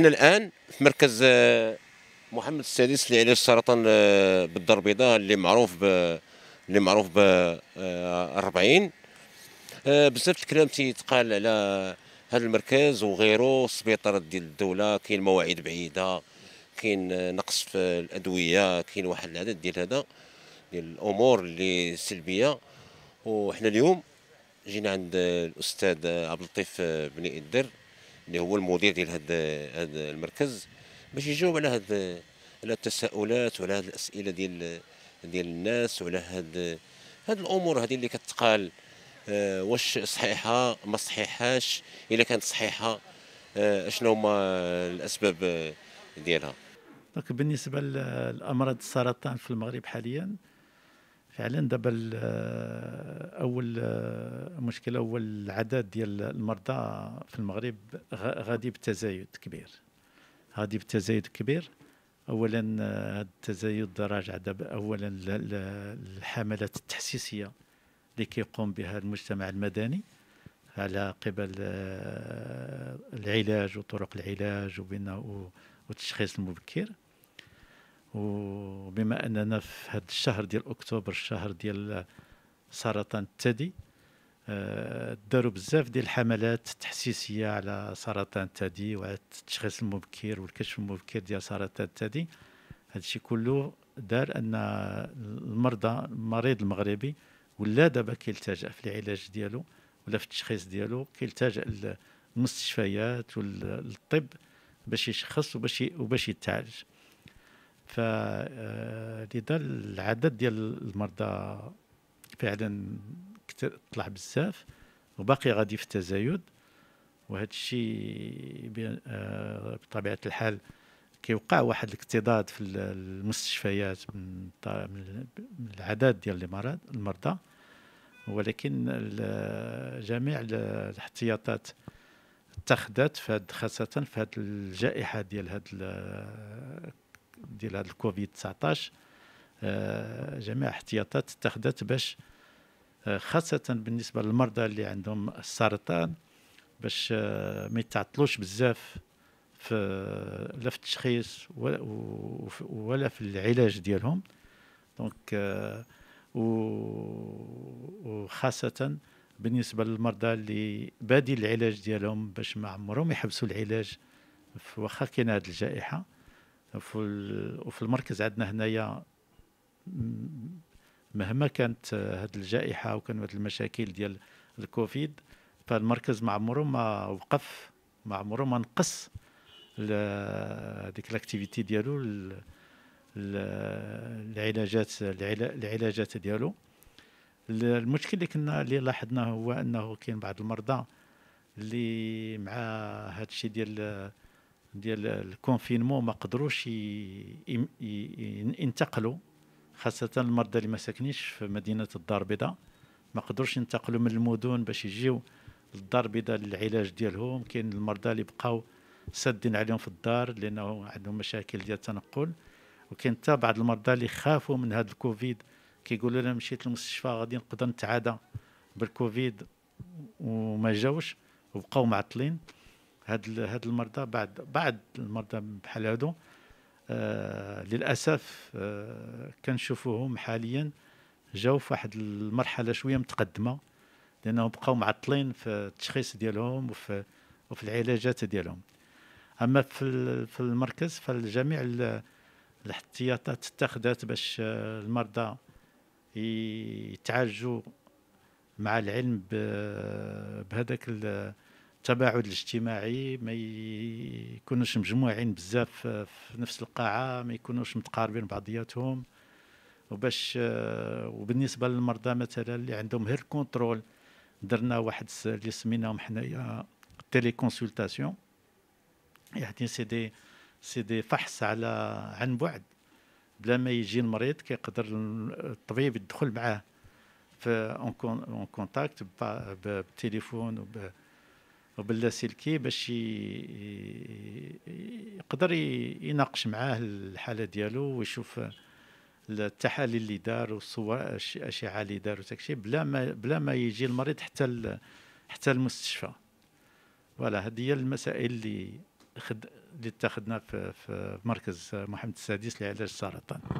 احنا الان في مركز آه، محمد السادس لعلاج السرطان آه، بالدار البيضاء اللي معروف ب اللي معروف ب 40 آه، بزاف الكلام تيتقال على هذا المركز وغيره السبيطارات ديال الدوله كاين مواعيد بعيده كاين نقص في الادويه كاين واحد العدد ديال هذا ديال الامور اللي سلبيه وحنا اليوم جينا عند الاستاذ عبد اللطيف بن ادر اللي هو المذيع ديال هذا هذا المركز باش يجاوب على هذا على التساؤلات وعلى هذه الاسئله ديال ديال الناس وعلى هذا هاد الامور هذه اللي كتقال آه واش صحيحه ما صحيحاش الا كانت صحيحه آه شنو هما الاسباب ديالها دونك بالنسبه لامراض السرطان في المغرب حاليا فعلا دابا اول مشكله هو العدد ديال المرضى في المغرب غادي بتزايد كبير غادي بتزايد كبير اولا هذا التزايد راجع دابا اولا الحملات التحسيسيه اللي كيقوم بها المجتمع المدني على قبل العلاج وطرق العلاج والتشخيص المبكر وبما اننا في هذا الشهر ديال اكتوبر الشهر ديال سرطان الثدي آه، داروا بزاف ديال الحملات التحسيسيه على سرطان الثدي والتشخيص التشخيص المبكر والكشف المبكر ديال سرطان الثدي هادشي كله دار ان المرضى المريض المغربي ولا دابا كيلتجا في العلاج ديالو ولا في التشخيص ديالو كيلتجا للمستشفيات والطب باش يشخص وباش وباش يتعالج فلذا آه، العدد ديال المرضى فعلا طلع بزاف وباقي غادي في التزايد وهذا الشيء آه، بطبيعه الحال كيوقع واحد الاكتضاد في المستشفيات من العدد ديال المرض المرضى ولكن جميع الاحتياطات اتخذت فهاد خاصه في هاد الجائحه ديال هاد ديال هاد الكوفيد 19 آه، جميع احتياطات اتخذت باش آه، خاصة بالنسبة للمرضى اللي عندهم السرطان باش آه، ما يتعطلوش بزاف في لا في التشخيص ولا في العلاج ديالهم دونك وخاصة بالنسبة للمرضى اللي بادي العلاج ديالهم باش ما عمرهم يحبسوا العلاج واخا كاينة هذه الجائحة وفي المركز عندنا هنايا مهما كانت هذه الجائحه وكانوا هذه المشاكل ديال الكوفيد فالمركز ما عمره ما وقف ما عمره ما نقص هذيك الاكتيفيتي ديالو العلاجات العلاجات ديالو المشكل اللي كنا اللي لاحظناه هو انه كاين بعض المرضى اللي مع هذا الشيء ديال ديال الكونفينمون ما قدروش ينتقلوا خاصه المرضى اللي ما ساكنينش في مدينه الدار البيضاء ما قدروش ينتقلوا من المدن باش يجيو للدار البيضاء للعلاج ديالهم كاين المرضى اللي بقاو سادين عليهم في الدار لانه عندهم مشاكل ديال التنقل وكاين حتى بعض المرضى اللي خافوا من هذا الكوفيد كيقولوا انا مشيت للمستشفى غادي نقدر نتعادى بالكوفيد وما جاوش وبقاو معطلين هاد هاد المرضى بعد بعد المرضى بحال هادو آه، للاسف آه، كنشوفوهم حاليا جاو في واحد المرحله شويه متقدمه لانهم بقاو معطلين في التشخيص ديالهم وفي وفي العلاجات ديالهم اما في في المركز فالجميع الاحتياطات اتخذت باش آه، المرضى يتعالجوا مع العلم بهذاك التباعد الاجتماعي ما يكونوش مجموعين بزاف في نفس القاعه ما يكونوش متقاربين بعضياتهم وباش آه، وبالنسبه للمرضى مثلا اللي عندهم غير كونترول درنا واحد اللي سميناهم حنايا تيلي كونسلتاسيون يعني سي دي سي دي فحص على عن بعد بلا ما يجي المريض كيقدر الطبيب يدخل معاه في اون كونتاكت بالتليفون وباللاسلكي باش يقدر يناقش معاه الحاله ديالو ويشوف التحاليل اللي دار والصور الاشعه اللي دار وتاكشي بلا ما بلا ما يجي المريض حتى حتى المستشفى فوالا هذه هي المسائل اللي اللي اتخذنا في مركز محمد السادس لعلاج السرطان